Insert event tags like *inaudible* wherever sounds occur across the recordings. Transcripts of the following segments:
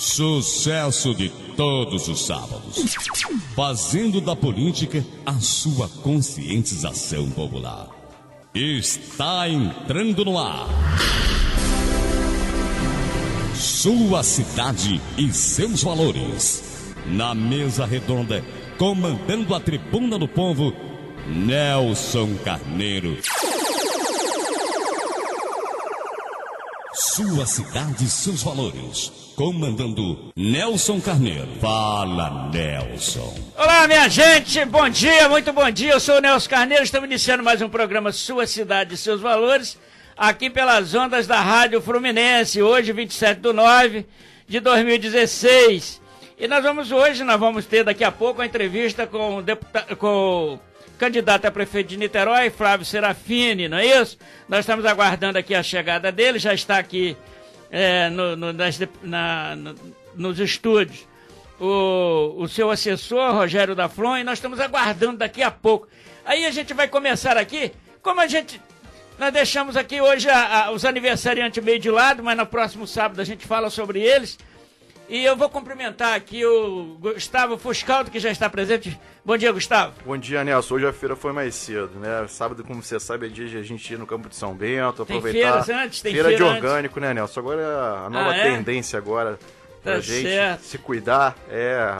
Sucesso de todos os sábados. Fazendo da política a sua conscientização popular. Está entrando no ar. Sua cidade e seus valores. Na mesa redonda, comandando a tribuna do povo, Nelson Carneiro. Sua cidade, seus valores. Comandando Nelson Carneiro. Fala, Nelson. Olá, minha gente. Bom dia, muito bom dia. Eu sou o Nelson Carneiro. Estamos iniciando mais um programa Sua Cidade, Seus Valores. Aqui pelas ondas da Rádio Fluminense. Hoje, 27 de 9 de 2016. E nós vamos hoje, nós vamos ter daqui a pouco a entrevista com o, deputado, com candidato a prefeito de Niterói, Flávio Serafini, não é isso? Nós estamos aguardando aqui a chegada dele, já está aqui é, no, no, nas, na, no, nos estúdios o, o seu assessor, Rogério da Flon, e nós estamos aguardando daqui a pouco. Aí a gente vai começar aqui, como a gente. Nós deixamos aqui hoje a, a, os aniversariantes meio de lado, mas no próximo sábado a gente fala sobre eles. E eu vou cumprimentar aqui o Gustavo Fuscaldo, que já está presente. Bom dia, Gustavo. Bom dia, Nelson. Hoje a feira foi mais cedo, né? Sábado, como você sabe, é dia de a gente ir no campo de São Bento, aproveitar. feira antes, tem feira, feira de antes. orgânico, né, Nelson? Agora é a ah, nova ah, é? tendência agora tá pra gente se cuidar é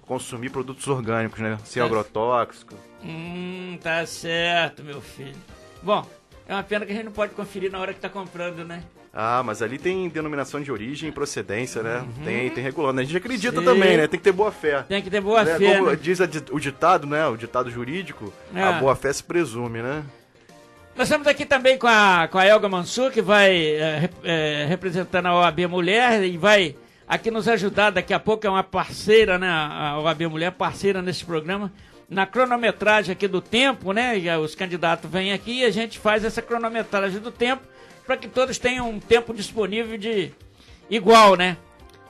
consumir produtos orgânicos, né? Sem tá agrotóxico. Hum, tá certo, meu filho. Bom, é uma pena que a gente não pode conferir na hora que tá comprando, né? Ah, mas ali tem denominação de origem e procedência, né? Uhum. Tem, tem regulando. A gente acredita Sim. também, né? Tem que ter boa fé. Tem que ter boa né? fé. Como né? diz o ditado, né? O ditado jurídico, é. a boa fé se presume, né? Nós estamos aqui também com a, com a Elga Mansur, que vai é, é, representando a OAB Mulher e vai aqui nos ajudar daqui a pouco, é uma parceira, né? A OAB Mulher, parceira nesse programa, na cronometragem aqui do tempo, né? Os candidatos vêm aqui e a gente faz essa cronometragem do tempo para que todos tenham um tempo disponível de igual, né?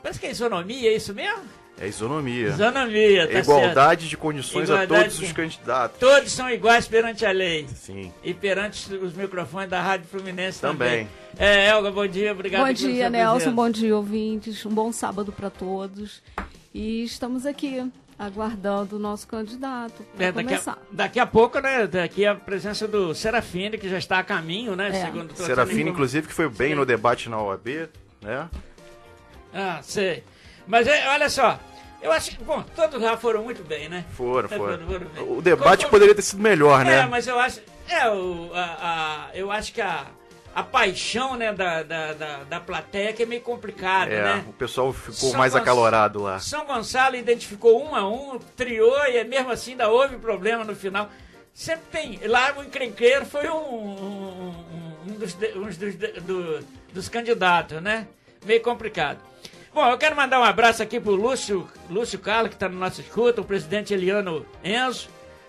Parece que é isonomia, é isso mesmo? É isonomia. Isonomia, tá é Igualdade certo. de condições Igualdade a todos de... os candidatos. Todos são iguais perante a lei. Sim. E perante os microfones da Rádio Fluminense também. também. É, Elga, bom dia, obrigado. Bom dia, Nelson, bom dia, ouvintes. Um bom sábado para todos. E estamos aqui aguardando o nosso candidato. É, daqui, a, daqui, a, pouco, né? Daqui a presença do Serafine, que já está a caminho, né? É. Segundo Serafine, inclusive, que foi bem Sim. no debate na OAB, né? Ah, sei. Mas é, olha só. Eu acho que, bom, todos lá foram muito bem, né? Foram, foram. foram bem. O debate Como, poderia ter sido melhor, né? É, mas eu acho. É, o, a, a eu acho que a a paixão né, da, da, da, da plateia que é meio complicado, é, né? O pessoal ficou São mais Gonçalo, acalorado lá. São Gonçalo identificou um a um, triou e é mesmo assim ainda houve problema no final. Sempre tem. Lá o encrenqueiro foi um, um, um dos, dos, do, dos candidatos, né? Meio complicado. Bom, eu quero mandar um abraço aqui pro Lúcio, Lúcio Carlos, que está no nosso escuta, o presidente Eliano Enzo,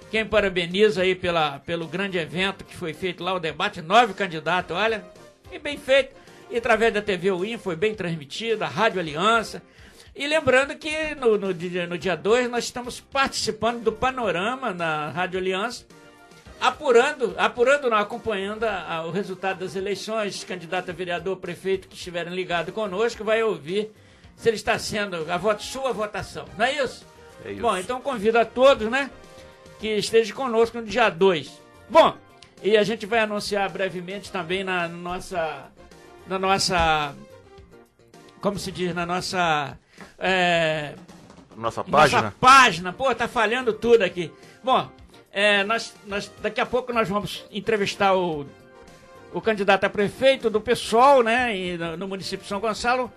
quem parabeniza aí pela, pelo grande evento que foi feito lá, o debate, nove candidatos, olha, e bem feito. E através da TV Win foi bem transmitida, a Rádio Aliança. E lembrando que no, no, no dia 2 nós estamos participando do panorama na Rádio Aliança, apurando, apurando não, acompanhando a, a, o resultado das eleições, candidato a vereador, prefeito que estiverem ligados conosco, vai ouvir se ele está sendo a voto, sua votação, não é isso? É isso. Bom, então convido a todos, né? que esteja conosco no dia 2. Bom, e a gente vai anunciar brevemente também na nossa. Na nossa. Como se diz? Na nossa. É, nossa página? Nossa página. Pô, tá falhando tudo aqui. Bom, é, nós, nós, daqui a pouco nós vamos entrevistar o, o candidato a prefeito do PSOL, né? E no, no município de São Gonçalo,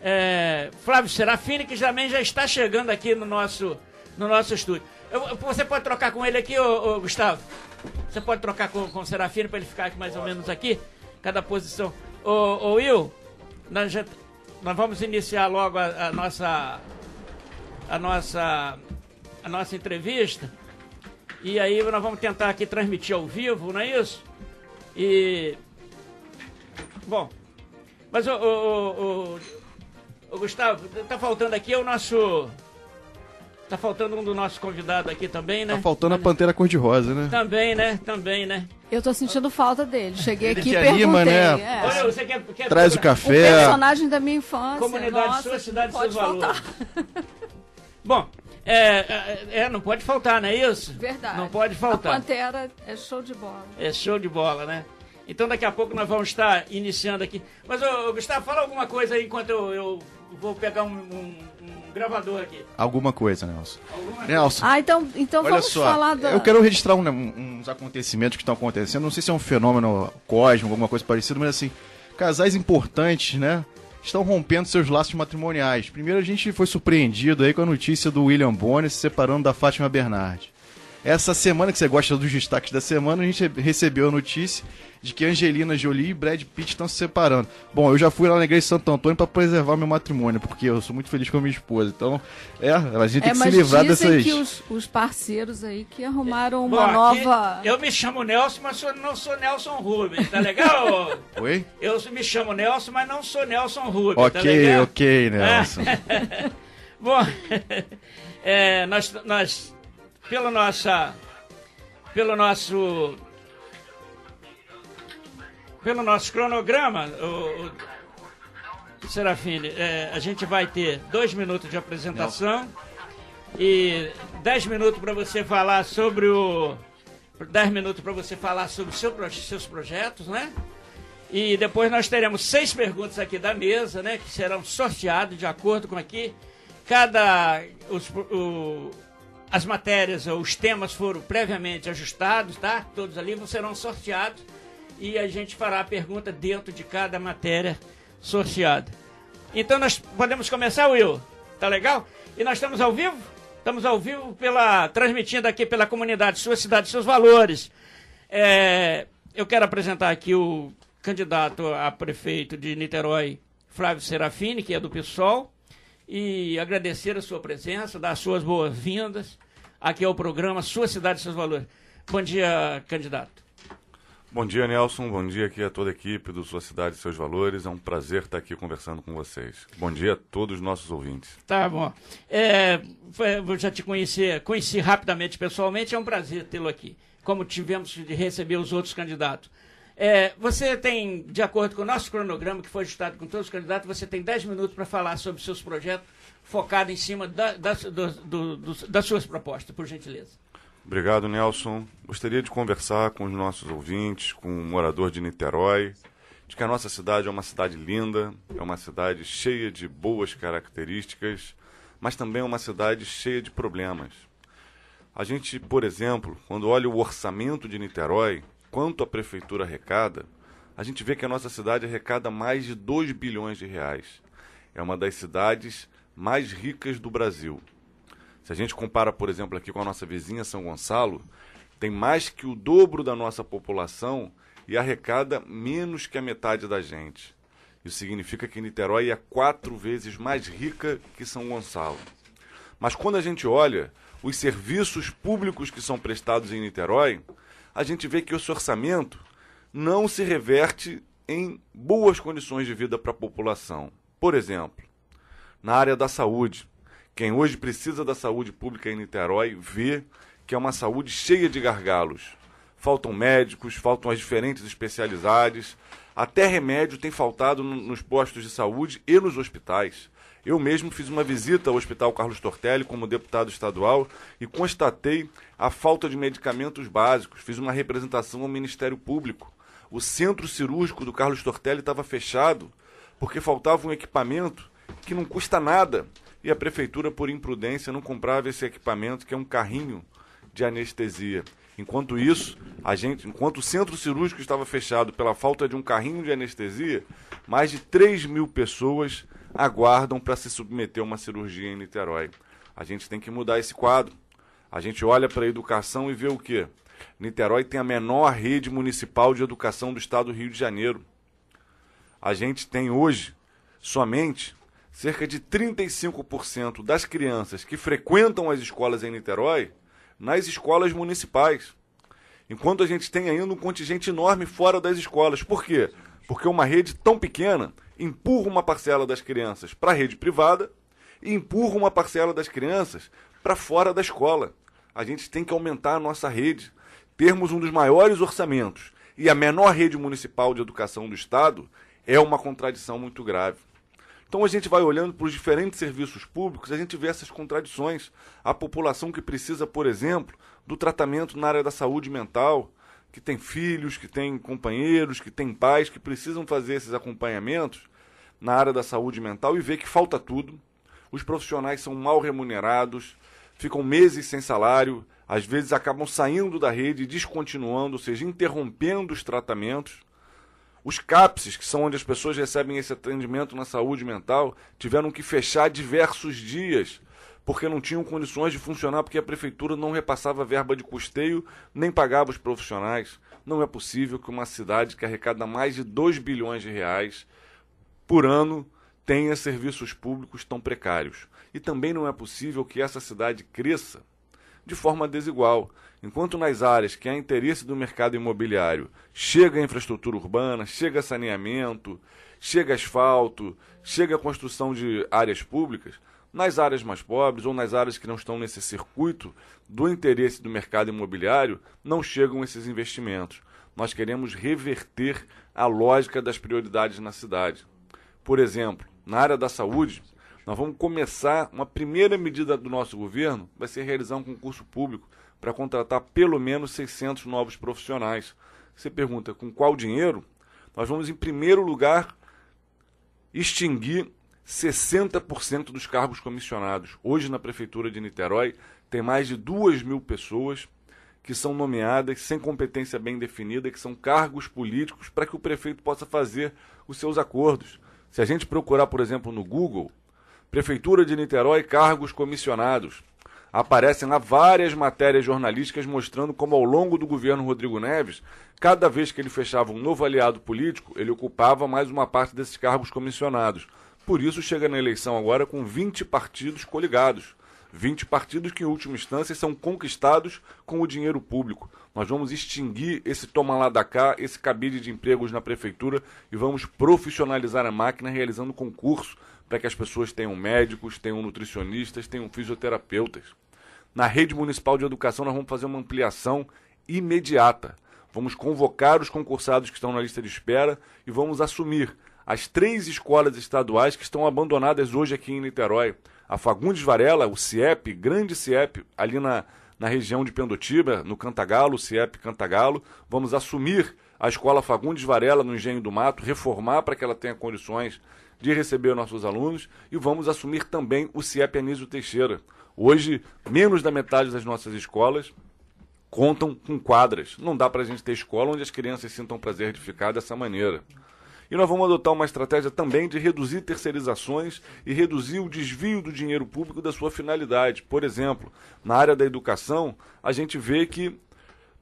é, Flávio Serafini, que também já está chegando aqui no nosso, no nosso estúdio. Eu, você pode trocar com ele aqui, ô, ô Gustavo? Você pode trocar com, com o Serafino para ele ficar aqui mais Nossa. ou menos aqui? Cada posição. Ô, ô Will, nós, já, nós vamos iniciar logo a, a, nossa. A nossa. A nossa entrevista. E aí nós vamos tentar aqui transmitir ao vivo, não é isso? E. Bom. Mas o, ô, ô, Gustavo, tá faltando aqui o nosso Tá faltando um do nosso convidado aqui também, né? Tá faltando a Pantera Cor-de-Rosa, né? Também, né? Também, né? Eu tô sentindo falta dele. Cheguei aqui e perguntei. né? É. Olha, você quer, quer Traz o café. O personagem da minha infância. Comunidade Nossa, sua, cidade pode valor. Faltar. *laughs* Bom, é, é, é, não pode faltar, não é isso? Verdade. Não pode faltar. A Pantera é show de bola. É show de bola, né? Então daqui a pouco nós vamos estar iniciando aqui. Mas, ô, Gustavo, fala alguma coisa aí enquanto eu, eu vou pegar um, um gravador aqui. Alguma coisa, Nelson. Alguma Nelson. Ah, então, então olha vamos só, falar da... Eu quero registrar um, um, uns acontecimentos que estão acontecendo. Não sei se é um fenômeno cósmico, alguma coisa parecida, mas assim, casais importantes, né? Estão rompendo seus laços matrimoniais. Primeiro, a gente foi surpreendido aí com a notícia do William Bonner se separando da Fátima Bernardi. Essa semana, que você gosta dos destaques da semana, a gente recebeu a notícia de que Angelina Jolie e Brad Pitt estão se separando. Bom, eu já fui lá na igreja de Santo Antônio para preservar meu matrimônio, porque eu sou muito feliz com a minha esposa. Então, é, a gente é, tem que se livrar dessas... É, que os, os, parceiros aí que arrumaram uma Bom, nova... Eu me chamo Nelson, mas sou, não sou Nelson Rubens, tá legal? *laughs* Oi? Eu me chamo Nelson, mas não sou Nelson Rubens, tá legal? Ok, ok, Nelson. *laughs* Bom, *laughs* é, nós... nós pela nossa pelo nosso pelo nosso cronograma, o, o Serafine, é, a gente vai ter dois minutos de apresentação Não. e dez minutos para você falar sobre o dez minutos para você falar sobre seu, seus projetos, né? E depois nós teremos seis perguntas aqui da mesa, né? Que serão sorteadas de acordo com aqui cada os, o, as matérias, eh, os temas foram previamente ajustados, tá? Todos ali serão sorteados e a gente fará a pergunta dentro de cada matéria sorteada. Então nós podemos começar, Will? Tá legal? E nós estamos ao vivo? Estamos ao vivo pela transmitindo aqui pela comunidade Sua Cidade, Seus Valores. É, eu quero apresentar aqui o candidato a prefeito de Niterói, Flávio Serafini, que é do PSOL e agradecer a sua presença, dar as suas boas-vindas aqui ao programa Sua Cidade, Seus Valores. Bom dia, candidato. Bom dia, Nelson. Bom dia aqui a toda a equipe do Sua Cidade, Seus Valores. É um prazer estar aqui conversando com vocês. Bom dia a todos os nossos ouvintes. Tá bom. É, eu já te conheci rapidamente pessoalmente. É um prazer tê-lo aqui, como tivemos de receber os outros candidatos. É, você tem, de acordo com o nosso cronograma, que foi ajustado com todos os candidatos, você tem 10 minutos para falar sobre seus projetos, focado em cima da, da, do, do, do, das suas propostas, por gentileza. Obrigado, Nelson. Gostaria de conversar com os nossos ouvintes, com um morador de Niterói, de que a nossa cidade é uma cidade linda, é uma cidade cheia de boas características, mas também é uma cidade cheia de problemas. A gente, por exemplo, quando olha o orçamento de Niterói, quanto a prefeitura arrecada, a gente vê que a nossa cidade arrecada mais de 2 bilhões de reais. É uma das cidades mais ricas do Brasil. Se a gente compara, por exemplo, aqui com a nossa vizinha São Gonçalo, tem mais que o dobro da nossa população e arrecada menos que a metade da gente. Isso significa que Niterói é quatro vezes mais rica que São Gonçalo. Mas quando a gente olha os serviços públicos que são prestados em Niterói, a gente vê que esse orçamento não se reverte em boas condições de vida para a população. Por exemplo, na área da saúde, quem hoje precisa da saúde pública em Niterói vê que é uma saúde cheia de gargalos. Faltam médicos, faltam as diferentes especialidades, até remédio tem faltado nos postos de saúde e nos hospitais. Eu mesmo fiz uma visita ao Hospital Carlos Tortelli como deputado estadual e constatei a falta de medicamentos básicos. Fiz uma representação ao Ministério Público. O centro cirúrgico do Carlos Tortelli estava fechado porque faltava um equipamento que não custa nada. E a prefeitura, por imprudência, não comprava esse equipamento, que é um carrinho de anestesia. Enquanto isso, a gente, enquanto o centro cirúrgico estava fechado pela falta de um carrinho de anestesia, mais de 3 mil pessoas aguardam para se submeter a uma cirurgia em Niterói. A gente tem que mudar esse quadro. A gente olha para a educação e vê o quê? Niterói tem a menor rede municipal de educação do estado do Rio de Janeiro. A gente tem hoje somente cerca de 35% das crianças que frequentam as escolas em Niterói nas escolas municipais. Enquanto a gente tem ainda um contingente enorme fora das escolas. Por quê? Porque uma rede tão pequena empurra uma parcela das crianças para a rede privada e empurra uma parcela das crianças para fora da escola. A gente tem que aumentar a nossa rede, termos um dos maiores orçamentos e a menor rede municipal de educação do Estado é uma contradição muito grave. Então a gente vai olhando para os diferentes serviços públicos, a gente vê essas contradições. A população que precisa, por exemplo, do tratamento na área da saúde mental, que têm filhos, que têm companheiros, que têm pais, que precisam fazer esses acompanhamentos na área da saúde mental e vê que falta tudo. Os profissionais são mal remunerados, ficam meses sem salário, às vezes acabam saindo da rede, descontinuando, ou seja, interrompendo os tratamentos. Os CAPSES, que são onde as pessoas recebem esse atendimento na saúde mental, tiveram que fechar diversos dias porque não tinham condições de funcionar, porque a prefeitura não repassava verba de custeio, nem pagava os profissionais. Não é possível que uma cidade que arrecada mais de 2 bilhões de reais por ano tenha serviços públicos tão precários. E também não é possível que essa cidade cresça de forma desigual. Enquanto nas áreas que há interesse do mercado imobiliário, chega a infraestrutura urbana, chega saneamento, chega asfalto, chega a construção de áreas públicas, nas áreas mais pobres ou nas áreas que não estão nesse circuito do interesse do mercado imobiliário, não chegam esses investimentos. Nós queremos reverter a lógica das prioridades na cidade. Por exemplo, na área da saúde, nós vamos começar uma primeira medida do nosso governo, vai ser realizar um concurso público para contratar pelo menos 600 novos profissionais. Você pergunta com qual dinheiro? Nós vamos, em primeiro lugar, extinguir 60% dos cargos comissionados. Hoje, na Prefeitura de Niterói, tem mais de 2 mil pessoas que são nomeadas sem competência bem definida, que são cargos políticos, para que o prefeito possa fazer os seus acordos. Se a gente procurar, por exemplo, no Google, Prefeitura de Niterói, cargos comissionados, aparecem lá várias matérias jornalísticas mostrando como, ao longo do governo Rodrigo Neves, cada vez que ele fechava um novo aliado político, ele ocupava mais uma parte desses cargos comissionados. Por isso chega na eleição agora com 20 partidos coligados. 20 partidos que, em última instância, são conquistados com o dinheiro público. Nós vamos extinguir esse toma lá da cá, esse cabide de empregos na prefeitura e vamos profissionalizar a máquina realizando concurso para que as pessoas tenham médicos, tenham nutricionistas, tenham fisioterapeutas. Na rede municipal de educação, nós vamos fazer uma ampliação imediata. Vamos convocar os concursados que estão na lista de espera e vamos assumir as três escolas estaduais que estão abandonadas hoje aqui em Niterói. A Fagundes Varela, o CIEP, grande CIEP, ali na, na região de Pendotiba, no Cantagalo, o CIEP Cantagalo. Vamos assumir a escola Fagundes Varela no Engenho do Mato, reformar para que ela tenha condições de receber nossos alunos e vamos assumir também o CIEP Anísio Teixeira. Hoje, menos da metade das nossas escolas contam com quadras. Não dá para a gente ter escola onde as crianças sintam prazer de ficar dessa maneira. E nós vamos adotar uma estratégia também de reduzir terceirizações e reduzir o desvio do dinheiro público da sua finalidade. Por exemplo, na área da educação, a gente vê que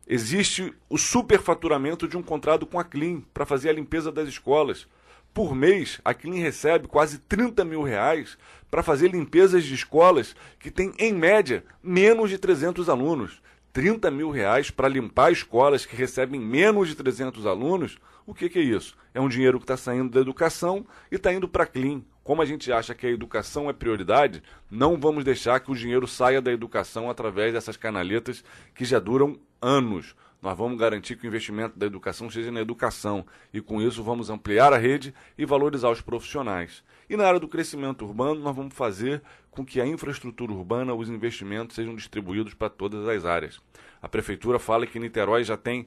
existe o superfaturamento de um contrato com a Clean para fazer a limpeza das escolas. Por mês, a Clean recebe quase 30 mil reais para fazer limpezas de escolas que têm, em média, menos de 300 alunos. 30 mil reais para limpar escolas que recebem menos de 300 alunos o que, que é isso? É um dinheiro que está saindo da educação e está indo para a Clean. Como a gente acha que a educação é prioridade, não vamos deixar que o dinheiro saia da educação através dessas canaletas que já duram anos. Nós vamos garantir que o investimento da educação seja na educação e, com isso, vamos ampliar a rede e valorizar os profissionais. E na área do crescimento urbano, nós vamos fazer com que a infraestrutura urbana, os investimentos sejam distribuídos para todas as áreas. A Prefeitura fala que Niterói já tem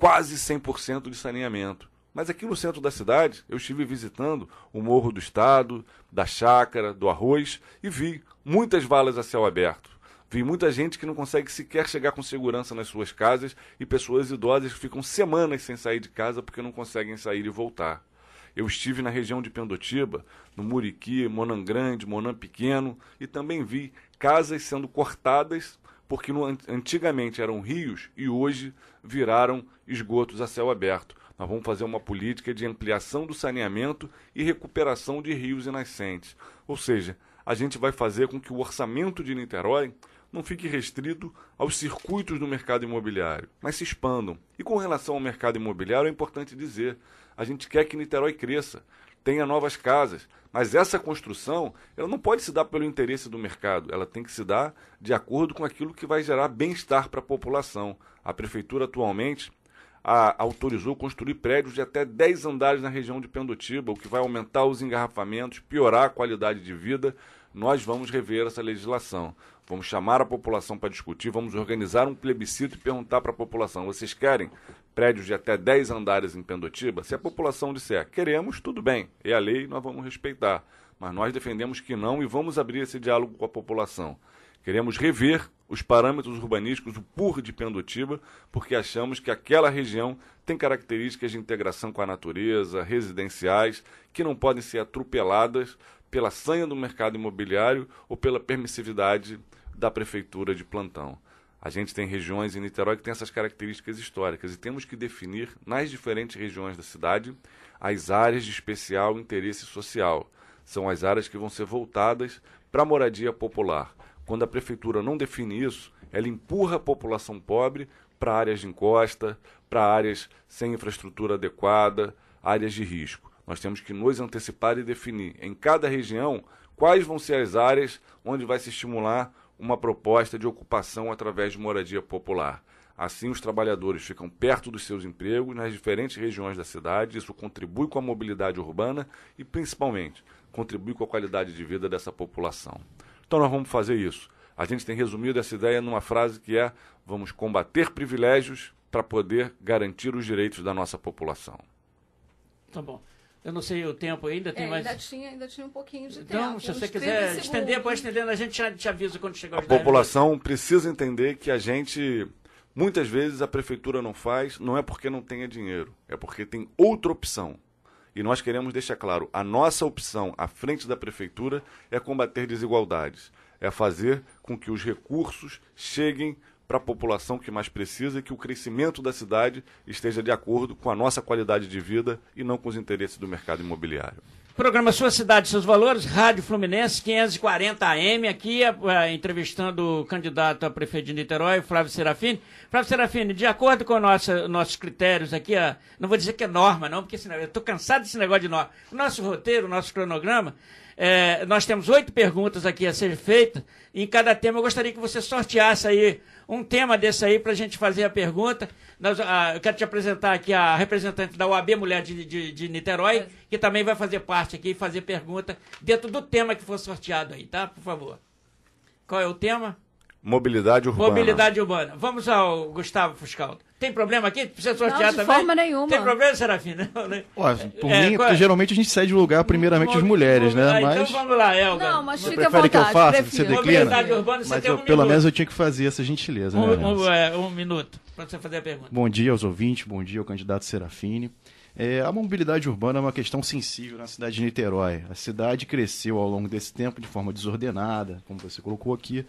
quase 100% de saneamento. Mas aqui no centro da cidade, eu estive visitando o Morro do Estado, da Chácara, do Arroz e vi muitas valas a céu aberto. Vi muita gente que não consegue sequer chegar com segurança nas suas casas e pessoas idosas que ficam semanas sem sair de casa porque não conseguem sair e voltar. Eu estive na região de Pendotiba, no Muriqui, Monan Grande, Monan Pequeno e também vi casas sendo cortadas porque no, antigamente eram rios e hoje viraram esgotos a céu aberto. Nós vamos fazer uma política de ampliação do saneamento e recuperação de rios e nascentes. Ou seja, a gente vai fazer com que o orçamento de Niterói não fique restrito aos circuitos do mercado imobiliário, mas se expandam. E com relação ao mercado imobiliário, é importante dizer: a gente quer que Niterói cresça tenha novas casas. Mas essa construção, ela não pode se dar pelo interesse do mercado, ela tem que se dar de acordo com aquilo que vai gerar bem-estar para a população. A prefeitura atualmente a, autorizou construir prédios de até 10 andares na região de Pendotiba, o que vai aumentar os engarrafamentos, piorar a qualidade de vida. Nós vamos rever essa legislação. Vamos chamar a população para discutir, vamos organizar um plebiscito e perguntar para a população: vocês querem prédios de até 10 andares em Pendotiba? Se a população disser queremos, tudo bem, é a lei, nós vamos respeitar. Mas nós defendemos que não e vamos abrir esse diálogo com a população. Queremos rever os parâmetros urbanísticos, o PUR de Pendotiba, porque achamos que aquela região tem características de integração com a natureza, residenciais, que não podem ser atropeladas pela sanha do mercado imobiliário ou pela permissividade da prefeitura de plantão. A gente tem regiões em Niterói que tem essas características históricas e temos que definir nas diferentes regiões da cidade as áreas de especial interesse social. São as áreas que vão ser voltadas para a moradia popular. Quando a prefeitura não define isso, ela empurra a população pobre para áreas de encosta, para áreas sem infraestrutura adequada, áreas de risco. Nós temos que nos antecipar e definir em cada região quais vão ser as áreas onde vai se estimular uma proposta de ocupação através de moradia popular. Assim, os trabalhadores ficam perto dos seus empregos nas diferentes regiões da cidade. Isso contribui com a mobilidade urbana e, principalmente, contribui com a qualidade de vida dessa população. Então, nós vamos fazer isso. A gente tem resumido essa ideia numa frase que é: vamos combater privilégios para poder garantir os direitos da nossa população. Tá bom. Eu não sei o tempo ainda, tem é, mais. Ainda tinha, ainda tinha um pouquinho de então, tempo. Então, se você quiser estender, pode estender, a gente já te avisa quando chegar A população minutos. precisa entender que a gente. Muitas vezes a prefeitura não faz, não é porque não tenha dinheiro, é porque tem outra opção. E nós queremos deixar claro: a nossa opção à frente da prefeitura é combater desigualdades, é fazer com que os recursos cheguem para a população que mais precisa e que o crescimento da cidade esteja de acordo com a nossa qualidade de vida e não com os interesses do mercado imobiliário. Programa Sua Cidade, Seus Valores, Rádio Fluminense, 540 AM, aqui eh, entrevistando o candidato a prefeito de Niterói, Flávio Serafini. Flávio Serafini, de acordo com nossa, nossos critérios aqui, eh, não vou dizer que é norma, não, porque eu estou cansado desse negócio de norma. O nosso roteiro, o nosso cronograma, é, nós temos oito perguntas aqui a ser feitas. Em cada tema, eu gostaria que você sorteasse aí um tema desse aí para a gente fazer a pergunta. Nós, a, ah, eu quero te apresentar aqui a representante da UAB Mulher de, de, de Niterói, que também vai fazer parte aqui e fazer pergunta dentro do tema que for sorteado aí, tá? Por favor. Qual é o tema? Mobilidade urbana. Mobilidade urbana. Vamos ao Gustavo Fuscaldo. Tem problema aqui? Precisa sortear não, de também? forma nenhuma. Tem problema, Serafina? Ué, né? por é, mim, é, é? geralmente a gente cede o lugar primeiramente às mulheres, né? Ah, mas... Então vamos lá, Elga. Não, mas fica à vontade. que eu faça? Prefiro. Você declina? Urbana, você mas um pelo menos eu tinha que fazer essa gentileza. Né, um, né, um, é, um minuto para você fazer a pergunta. Bom dia aos ouvintes, bom dia ao candidato Serafine. É, a mobilidade urbana é uma questão sensível na cidade de Niterói. A cidade cresceu ao longo desse tempo de forma desordenada, como você colocou aqui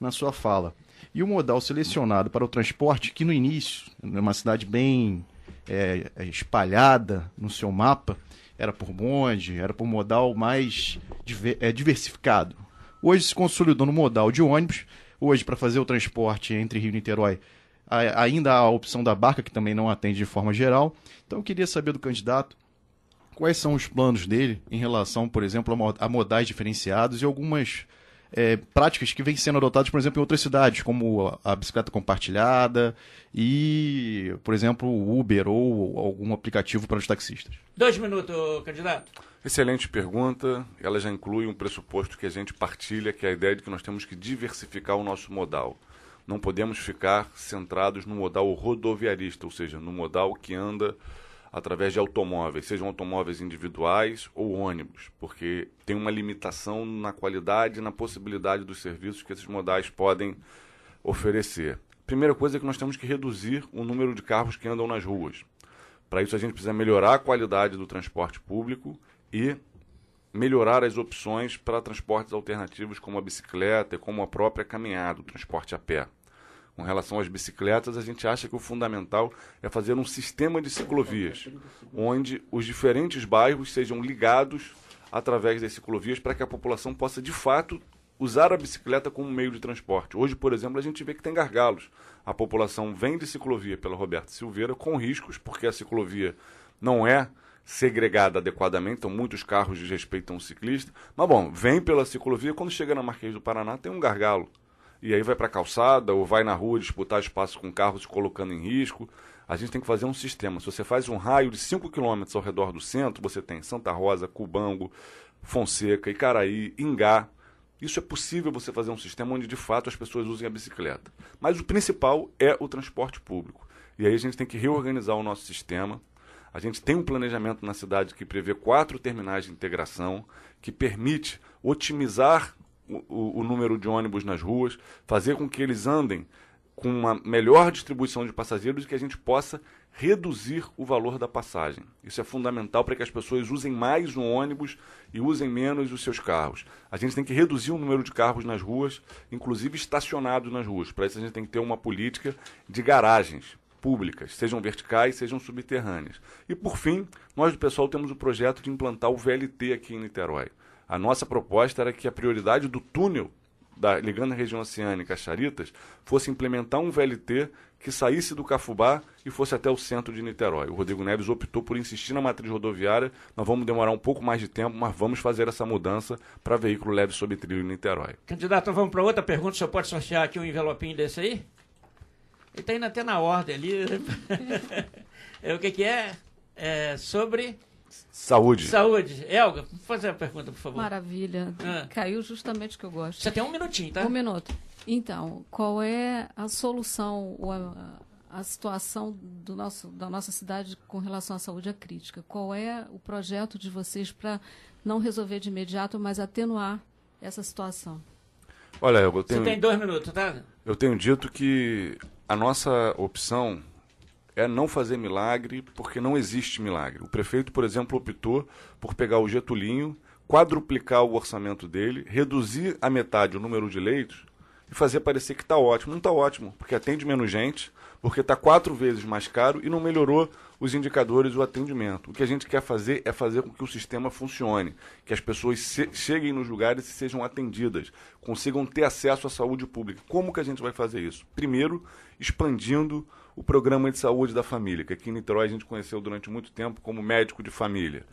na sua fala. E o modal selecionado para o transporte, que no início, numa é cidade bem é, é, espalhada no seu mapa, era por bonde, era por modal mais diver, é, diversificado. Hoje se consolidou no modal de ônibus. Hoje, para fazer o transporte entre Rio e Niterói, ainda há a opção da barca, que também não atende de forma geral. Então, eu queria saber do candidato quais são os planos dele em relação, por exemplo, a modais diferenciados e algumas é, práticas que vêm sendo adotadas, por exemplo, em outras cidades, como a, a bicicleta compartilhada e, por exemplo, o Uber ou, ou algum aplicativo para os taxistas? Dois minutos, candidato. Excelente pergunta. Ela já inclui um pressuposto que a gente partilha, que é a ideia de que nós temos que diversificar o nosso modal não podemos ficar centrados no modal rodoviarista, ou seja, no modal que anda através de automóveis, sejam automóveis individuais ou ônibus, porque tem uma limitação na qualidade e na possibilidade dos serviços que esses modais podem oferecer. Primeira coisa é que nós temos que reduzir o número de carros que andam nas ruas. Para isso, a gente precisa melhorar a qualidade do transporte público e melhorar as opções para transportes alternativos como a bicicleta e como a própria caminhada, o transporte a pé com relação às bicicletas, a gente acha que o fundamental é fazer um sistema de ciclovias, onde os diferentes bairros sejam ligados através das ciclovias para que a população possa, de fato, usar a bicicleta como meio de transporte. Hoje, por exemplo, a gente vê que tem gargalos. A população vem de ciclovia pela Roberto Silveira com riscos, porque a ciclovia não é segregada adequadamente, então muitos carros desrespeitam o ciclista. Mas bom, vem pela ciclovia, quando chega na Marquês do Paraná tem um gargalo e aí vai para a calçada ou vai na rua disputar espaço com carros colocando em risco. A gente tem que fazer um sistema. Se você faz um raio de 5 quilômetros ao redor do centro, você tem Santa Rosa, Cubango, Fonseca, Icaraí, Ingá. Isso é possível você fazer um sistema onde de fato as pessoas usem a bicicleta. Mas o principal é o transporte público. E aí a gente tem que reorganizar o nosso sistema. A gente tem um planejamento na cidade que prevê quatro terminais de integração que permite otimizar o, o número de ônibus nas ruas, fazer com que eles andem com uma melhor distribuição de passageiros e que a gente possa reduzir o valor da passagem. Isso é fundamental para que as pessoas usem mais o ônibus e usem menos os seus carros. A gente tem que reduzir o número de carros nas ruas, inclusive estacionados nas ruas. Para isso a gente tem que ter uma política de garagens públicas, sejam verticais, sejam subterrâneas. E por fim, nós do pessoal temos o projeto de implantar o VLT aqui em Niterói. A nossa proposta era que a prioridade do túnel da, ligando a região oceânica a Charitas, fosse implementar um VLT que saísse do Cafubá e fosse até o centro de Niterói. O Rodrigo Neves optou por insistir na matriz rodoviária, nós vamos demorar um pouco mais de tempo, mas vamos fazer essa mudança para veículo leve sobre trilho em Niterói. Candidato, então vamos para outra pergunta, o senhor pode sortear aqui um envelopinho desse aí? Ele está indo até na ordem ali. *laughs* É, o que, que é? é sobre Saúde. Saúde. Elga, fazer a pergunta, por favor. Maravilha. Ah. Caiu justamente o que eu gosto. Você tem um minutinho, tá? Um minuto. Então, qual é a solução a, a situação do nosso, da nossa cidade com relação à saúde é crítica? Qual é o projeto de vocês para não resolver de imediato, mas atenuar essa situação? Olha, eu tenho. Você tem dois minutos, tá? Eu tenho dito que a nossa opção é não fazer milagre, porque não existe milagre. O prefeito, por exemplo, optou por pegar o Getulinho, quadruplicar o orçamento dele, reduzir a metade o número de leitos e fazer parecer que está ótimo. Não está ótimo, porque atende menos gente, porque está quatro vezes mais caro e não melhorou os indicadores, o atendimento. O que a gente quer fazer é fazer com que o sistema funcione, que as pessoas cheguem nos lugares e sejam atendidas, consigam ter acesso à saúde pública. Como que a gente vai fazer isso? Primeiro, expandindo o programa de saúde da família, que aqui em Niterói a gente conheceu durante muito tempo como médico de família.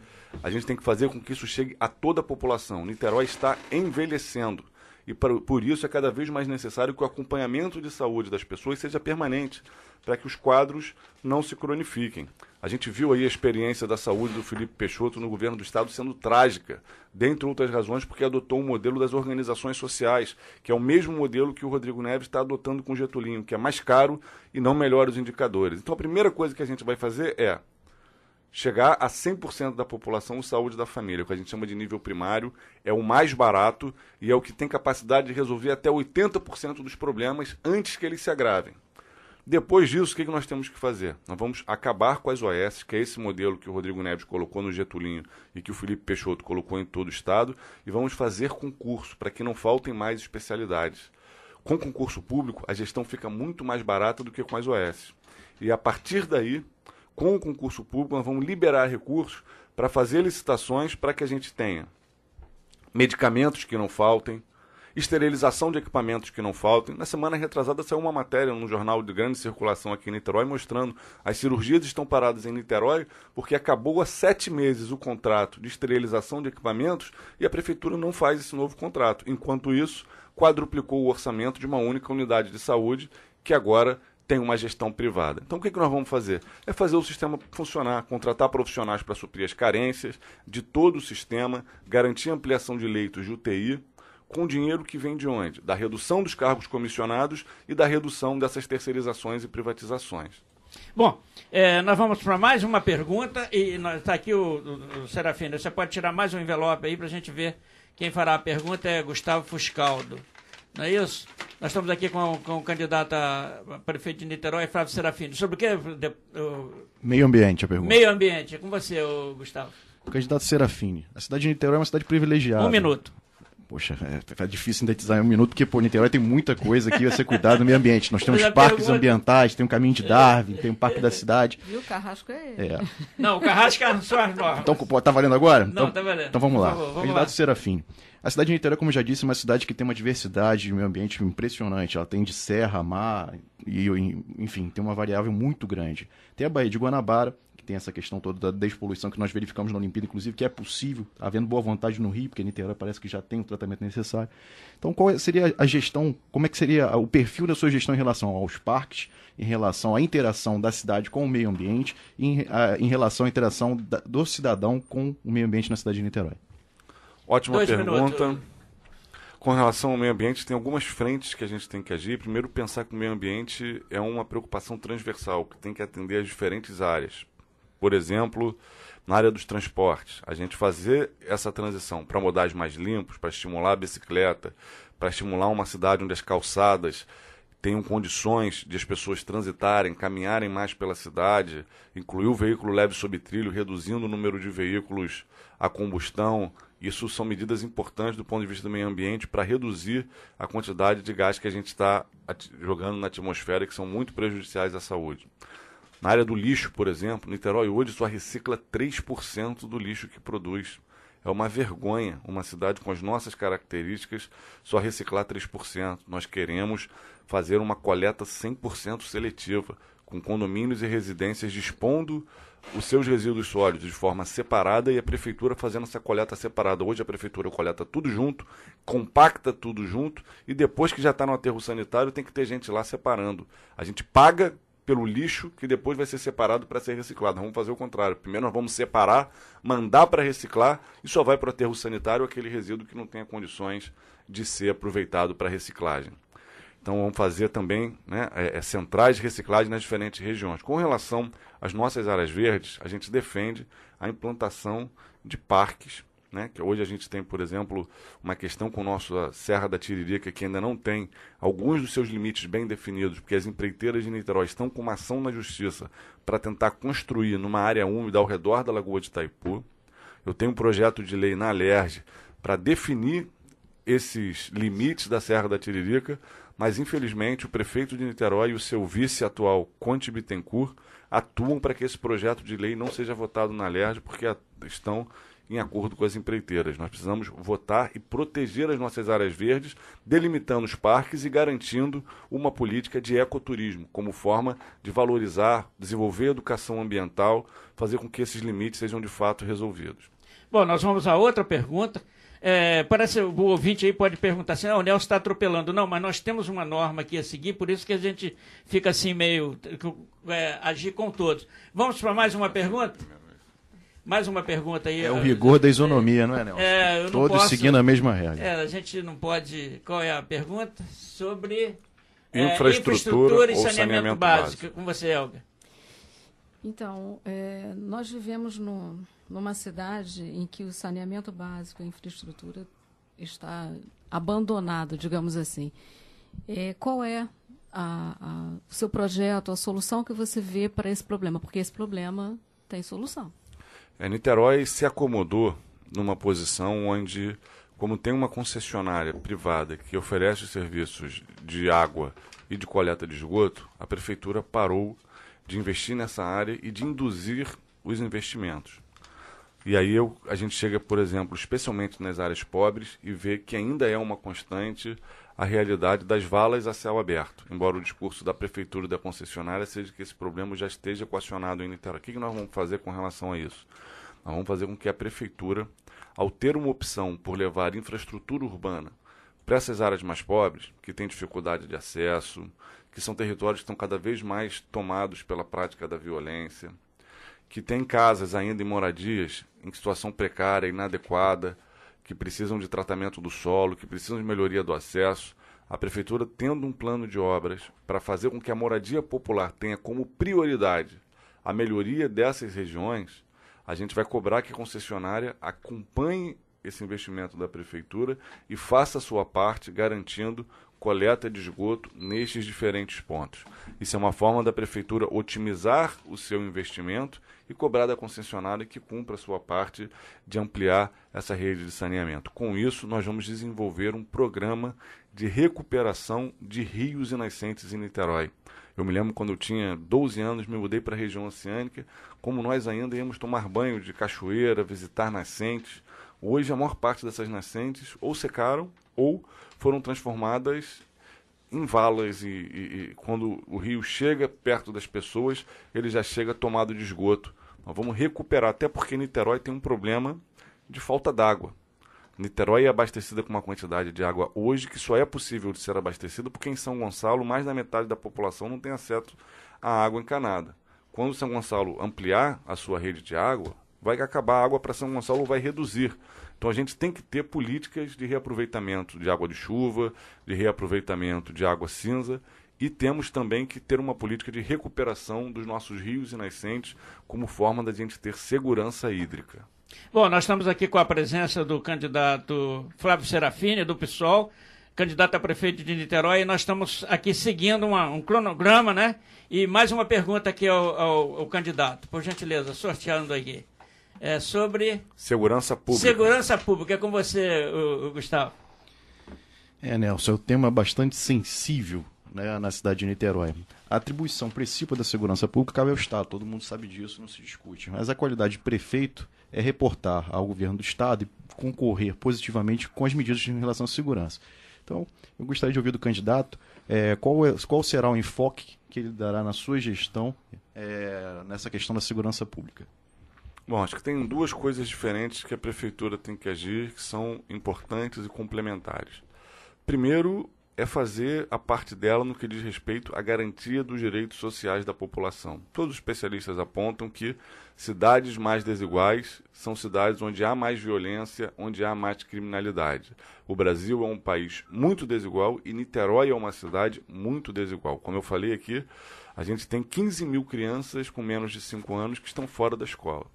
A gente tem que fazer com que isso chegue a toda a população. Niterói está envelhecendo e por isso é cada vez mais necessário que o acompanhamento de saúde das pessoas seja permanente, para que os quadros não se cronifiquem. A gente viu aí a experiência da saúde do Felipe Peixoto no governo do Estado sendo trágica, dentre outras razões, porque adotou o um modelo das organizações sociais, que é o mesmo modelo que o Rodrigo Neves está adotando com o Getulinho, que é mais caro e não melhora os indicadores. Então a primeira coisa que a gente vai fazer é chegar a 100% da população saúde da família, o que a gente chama de nível primário, é o mais barato e é o que tem capacidade de resolver até 80% dos problemas antes que eles se agravem. Depois disso, o que nós temos que fazer? Nós vamos acabar com as OS, que é esse modelo que o Rodrigo Neves colocou no Getulinho e que o Felipe Peixoto colocou em todo o estado, e vamos fazer concurso para que não faltem mais especialidades. Com concurso público, a gestão fica muito mais barata do que com as OS. E a partir daí, com o concurso público, nós vamos liberar recursos para fazer licitações para que a gente tenha medicamentos que não faltem, esterilização de equipamentos que não faltem. Na semana retrasada saiu uma matéria num jornal de grande circulação aqui em Niterói mostrando as cirurgias estão paradas em Niterói porque acabou há sete meses o contrato de esterilização de equipamentos e a prefeitura não faz esse novo contrato. Enquanto isso, quadruplicou o orçamento de uma única unidade de saúde que agora tem uma gestão privada. Então, o que, que nós vamos fazer? É fazer o sistema funcionar, contratar profissionais para suprir as carências de todo o sistema, garantir ampliação de leitos de UTI, com dinheiro que vem de onde? Da redução dos cargos comissionados e da redução dessas terceirizações e privatizações. Bom, é, nós vamos para mais uma pergunta e está aqui o, o, o Serafina. Você pode tirar mais um envelope aí para a gente ver quem fará a pergunta é Gustavo Fuscaldo. Não é isso? Nós estamos aqui com, com o candidato a prefeito de Niterói, Flávio Serafini. Sobre o que? O... Meio ambiente, a pergunta. Meio ambiente. É com você, Gustavo. candidato Serafini. A cidade de Niterói é uma cidade privilegiada. Um minuto. Poxa, é, é, difícil sintetizar em um minuto, porque, pô, Niterói tem muita coisa que vai ser cuidado do meio ambiente. Nós *laughs* temos parques pergunta. ambientais, tem o Caminho de Darwin, tem o Parque da Cidade. E o Carrasco é... é. *laughs* Não, o Carrasco é só as normas. Então, tá valendo agora? Não, então, tá valendo. Então vamos lá. Favor, vamos Candidato lá. Serafim. A cidade de Niterói, como eu já disse, é uma cidade que tem uma diversidade de meio ambiente impressionante. Ela tem de serra, mar, e, enfim, tem uma variável muito grande. Tem a Baía de Guanabara, tem essa questão toda da despoluição que nós verificamos na Olimpíada, inclusive, que é possível, havendo boa vontade no Rio, porque Niterói parece que já tem o tratamento necessário. Então, qual seria a gestão, como é que seria o perfil da sua gestão em relação aos parques, em relação à interação da cidade com o meio ambiente, em, a, em relação à interação da, do cidadão com o meio ambiente na cidade de Niterói? Ótima Dois pergunta. Minutos. Com relação ao meio ambiente, tem algumas frentes que a gente tem que agir. Primeiro, pensar que o meio ambiente é uma preocupação transversal, que tem que atender as diferentes áreas por exemplo, na área dos transportes. A gente fazer essa transição para modais mais limpos, para estimular a bicicleta, para estimular uma cidade onde as calçadas tenham condições de as pessoas transitarem, caminharem mais pela cidade, incluir o veículo leve sob trilho, reduzindo o número de veículos a combustão. Isso são medidas importantes do ponto de vista do meio ambiente para reduzir a quantidade de gás que a gente está jogando na atmosfera, que são muito prejudiciais à saúde. Na área do lixo, por exemplo, Niterói hoje só recicla 3% do lixo que produz. É uma vergonha uma cidade com as nossas características só reciclar 3%. Nós queremos fazer uma coleta 100% seletiva, com condomínios e residências dispondo os seus resíduos sólidos de forma separada e a prefeitura fazendo essa coleta separada. Hoje a prefeitura coleta tudo junto, compacta tudo junto e depois que já está no aterro sanitário tem que ter gente lá separando. A gente paga pelo lixo que depois vai ser separado para ser reciclado. Vamos fazer o contrário. Primeiro nós vamos separar, mandar para reciclar e só vai para o aterro sanitário aquele resíduo que não tenha condições de ser aproveitado para reciclagem. Então vamos fazer também né, é, é, centrais de reciclagem nas diferentes regiões. Com relação às nossas áreas verdes, a gente defende a implantação de parques né? Que hoje a gente tem, por exemplo, uma questão com nossa Serra da Tiririca que ainda não tem alguns dos seus limites bem definidos, porque as empreiteiras de Niterói estão com uma ação na justiça para tentar construir numa área úmida ao redor da Lagoa de Itaipu. Eu tenho um projeto de lei na Alerj para definir esses limites da Serra da Tiririca, mas infelizmente o prefeito de Niterói e o seu vice atual, Conte Bittencourt, atuam para que esse projeto de lei não seja votado na LERJ, porque estão em acordo com as empreiteiras. Nós precisamos votar e proteger as nossas áreas verdes, delimitando os parques e garantindo uma política de ecoturismo, como forma de valorizar, desenvolver a educação ambiental, fazer com que esses limites sejam de fato resolvidos. Bom, nós vamos a outra pergunta. É, parece o ouvinte aí pode perguntar assim: ah, o Nelson está atropelando. Não, mas nós temos uma norma aqui a seguir, por isso que a gente fica assim meio. É, agir com todos. Vamos para mais uma pergunta? Mais uma pergunta aí. É o é, rigor da isonomia, é, não é, Nelson? É, eu Todos posso, seguindo a mesma regra. É, a gente não pode. Qual é a pergunta? Sobre infraestrutura, é, infraestrutura e saneamento, saneamento básico. básico. Com você, Helga. Então, é, nós vivemos no, numa cidade em que o saneamento básico, a infraestrutura está abandonado, digamos assim. É, qual é o seu projeto, a solução que você vê para esse problema? Porque esse problema tem solução. É, Niterói se acomodou numa posição onde, como tem uma concessionária privada que oferece serviços de água e de coleta de esgoto, a prefeitura parou de investir nessa área e de induzir os investimentos. E aí eu, a gente chega, por exemplo, especialmente nas áreas pobres e vê que ainda é uma constante a realidade das valas a céu aberto, embora o discurso da prefeitura e da concessionária seja que esse problema já esteja equacionado em Niterói. O que nós vamos fazer com relação a isso? Nós vamos fazer com que a prefeitura, ao ter uma opção por levar infraestrutura urbana para essas áreas mais pobres, que têm dificuldade de acesso, que são territórios que estão cada vez mais tomados pela prática da violência, que têm casas ainda em moradias em situação precária, inadequada, que precisam de tratamento do solo, que precisam de melhoria do acesso, a prefeitura tendo um plano de obras para fazer com que a moradia popular tenha como prioridade a melhoria dessas regiões, a gente vai cobrar que a concessionária acompanhe esse investimento da prefeitura e faça a sua parte garantindo coleta de esgoto nestes diferentes pontos. Isso é uma forma da prefeitura otimizar o seu investimento e cobrar da concessionária que cumpra a sua parte de ampliar essa rede de saneamento. Com isso, nós vamos desenvolver um programa de recuperação de rios e nascentes em Niterói. Eu me lembro quando eu tinha 12 anos, me mudei para a região oceânica, como nós ainda íamos tomar banho de cachoeira, visitar nascentes. Hoje, a maior parte dessas nascentes ou secaram ou foram transformadas em valas e, e, e quando o rio chega perto das pessoas, ele já chega tomado de esgoto. Nós vamos recuperar, até porque Niterói tem um problema de falta d'água. Niterói é abastecida com uma quantidade de água hoje que só é possível de ser abastecida porque em São Gonçalo mais da metade da população não tem acesso à água encanada. Quando São Gonçalo ampliar a sua rede de água, vai acabar a água para São Gonçalo vai reduzir. Então a gente tem que ter políticas de reaproveitamento de água de chuva, de reaproveitamento de água cinza e temos também que ter uma política de recuperação dos nossos rios e nascentes como forma da gente ter segurança hídrica. Bom, nós estamos aqui com a presença do candidato Flávio Serafini, do PSOL, candidato a prefeito de Niterói, e nós estamos aqui seguindo uma, um cronograma, né? E mais uma pergunta aqui ao, ao, ao candidato, por gentileza, sorteando aqui é, sobre. Segurança pública. Segurança pública. É com você, o, o Gustavo. É, Nelson, é um tema bastante sensível né, na cidade de Niterói. A atribuição principal da segurança pública cabe ao Estado, todo mundo sabe disso, não se discute. Mas a qualidade de prefeito é reportar ao governo do Estado e concorrer positivamente com as medidas em relação à segurança. Então, eu gostaria de ouvir do candidato é, qual, é, qual será o enfoque que ele dará na sua gestão é, nessa questão da segurança pública. Bom, acho que tem duas coisas diferentes que a prefeitura tem que agir, que são importantes e complementares. Primeiro, é fazer a parte dela no que diz respeito à garantia dos direitos sociais da população. Todos os especialistas apontam que cidades mais desiguais são cidades onde há mais violência, onde há mais criminalidade. O Brasil é um país muito desigual e Niterói é uma cidade muito desigual. Como eu falei aqui, a gente tem 15 mil crianças com menos de 5 anos que estão fora da escola.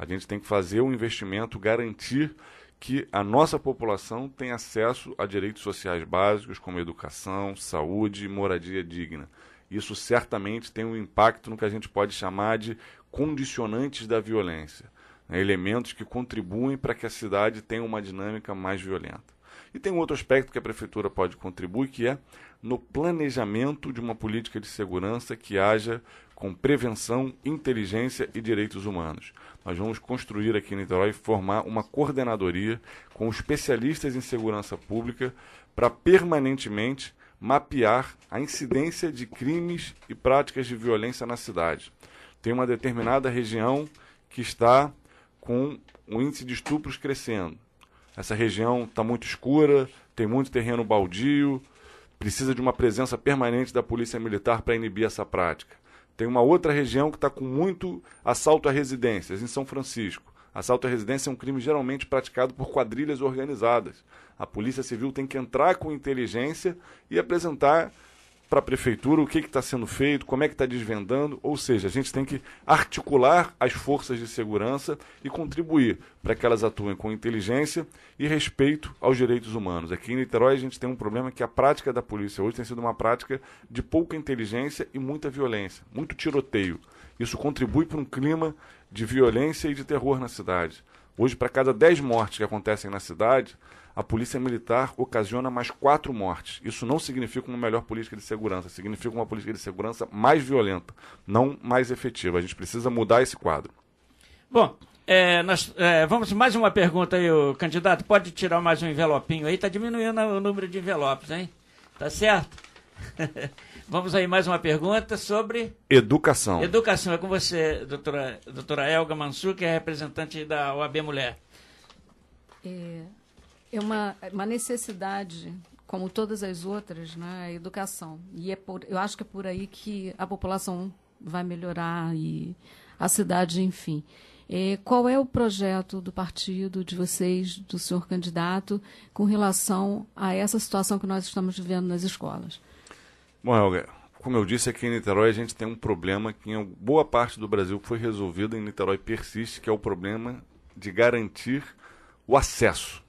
A gente tem que fazer um investimento, garantir que a nossa população tem acesso a direitos sociais básicos, como educação, saúde e moradia digna. Isso certamente tem um impacto no que a gente pode chamar de condicionantes da violência, né? elementos que contribuem para que a cidade tenha uma dinâmica mais violenta. E tem um outro aspecto que a prefeitura pode contribuir, que é no planejamento de uma política de segurança que haja com prevenção, inteligência e direitos humanos. Nós vamos construir aqui em Niterói formar uma coordenadoria com especialistas em segurança pública para permanentemente mapear a incidência de crimes e práticas de violência na cidade. Tem uma determinada região que está com o índice de estupros crescendo. Essa região está muito escura, tem muito terreno baldio, precisa de uma presença permanente da polícia militar para inibir essa prática. Tem uma outra região que está com muito assalto a residências, em São Francisco. Assalto a residência é um crime geralmente praticado por quadrilhas organizadas. A Polícia Civil tem que entrar com inteligência e apresentar para a prefeitura, o que está sendo feito, como é que está desvendando, ou seja, a gente tem que articular as forças de segurança e contribuir para que elas atuem com inteligência e respeito aos direitos humanos. Aqui em Niterói a gente tem um problema que a prática da polícia hoje tem sido uma prática de pouca inteligência e muita violência, muito tiroteio. Isso contribui para um clima de violência e de terror na cidade. Hoje, para cada 10 mortes que acontecem na cidade, a polícia militar ocasiona mais quatro mortes. Isso não significa uma melhor política de segurança, significa uma política de segurança mais violenta, não mais efetiva. A gente precisa mudar esse quadro. Bom, é, nós, é, vamos mais uma pergunta aí, o candidato. Pode tirar mais um envelopinho aí? Está diminuindo o número de envelopes, hein? Tá certo? *laughs* vamos aí mais uma pergunta sobre. Educação. Educação. É com você, doutora, doutora Elga Mansur, que é representante da OAB Mulher. É, é uma, é uma necessidade, como todas as outras, né, a educação. E é por, eu acho que é por aí que a população vai melhorar e a cidade, enfim. É, qual é o projeto do partido, de vocês, do senhor candidato, com relação a essa situação que nós estamos vivendo nas escolas? Bom, Helga, como eu disse, aqui em Niterói a gente tem um problema que em boa parte do Brasil foi resolvido, em Niterói persiste, que é o problema de garantir o acesso.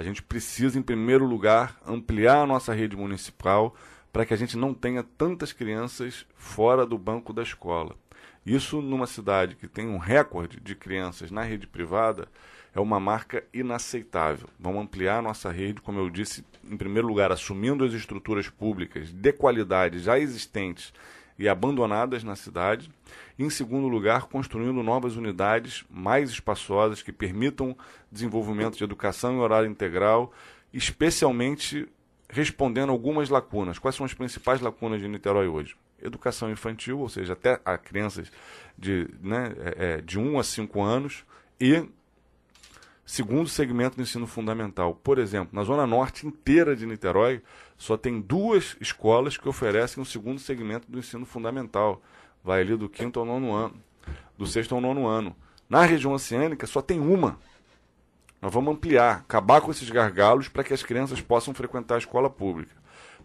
A gente precisa, em primeiro lugar, ampliar a nossa rede municipal para que a gente não tenha tantas crianças fora do banco da escola. Isso numa cidade que tem um recorde de crianças na rede privada é uma marca inaceitável. Vamos ampliar a nossa rede, como eu disse, em primeiro lugar, assumindo as estruturas públicas de qualidade já existentes e abandonadas na cidade. Em segundo lugar, construindo novas unidades mais espaçosas que permitam desenvolvimento de educação em horário integral, especialmente respondendo algumas lacunas. Quais são as principais lacunas de Niterói hoje? Educação infantil, ou seja, até a crianças de, né, é, é de 1 a 5 anos, e segundo segmento do ensino fundamental. Por exemplo, na zona norte inteira de Niterói, só tem duas escolas que oferecem o segundo segmento do ensino fundamental vai ali do quinto ao nono ano, do sexto ao nono ano. Na região oceânica só tem uma. Nós vamos ampliar, acabar com esses gargalos para que as crianças possam frequentar a escola pública.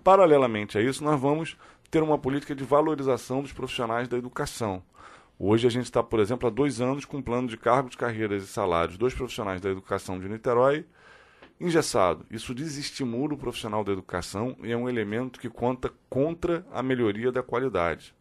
Paralelamente a isso, nós vamos ter uma política de valorização dos profissionais da educação. Hoje a gente está, por exemplo, há dois anos com um plano de cargos, carreiras e salários dos profissionais da educação de Niterói engessado. Isso desestimula o profissional da educação e é um elemento que conta contra a melhoria da qualidade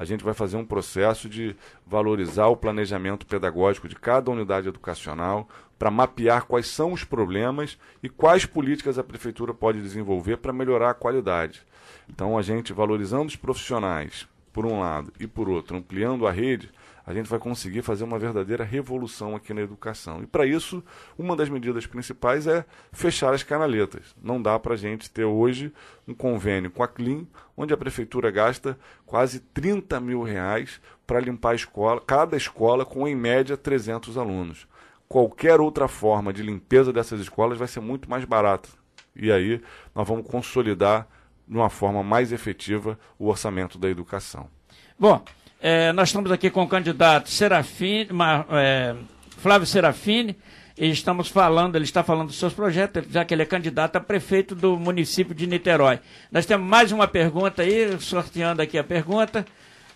a gente vai fazer um processo de valorizar o planejamento pedagógico de cada unidade educacional para mapear quais são os problemas e quais políticas a prefeitura pode desenvolver para melhorar a qualidade. Então, a gente valorizando os profissionais, por um lado, e por outro, ampliando a rede, a gente vai conseguir fazer uma verdadeira revolução aqui na educação. E para isso, uma das medidas principais é fechar as canaletas. Não dá para a gente ter hoje um convênio com a Clean, onde a prefeitura gasta quase 30 mil reais para limpar a escola, cada escola com em média 300 alunos. Qualquer outra forma de limpeza dessas escolas vai ser muito mais barata. E aí nós vamos consolidar de uma forma mais efetiva o orçamento da educação. Bom, é, nós estamos aqui com o candidato Serafine, uma, é, Flávio Serafine, e estamos falando, ele está falando dos seus projetos, já que ele é candidato a prefeito do município de Niterói. Nós temos mais uma pergunta aí, sorteando aqui a pergunta.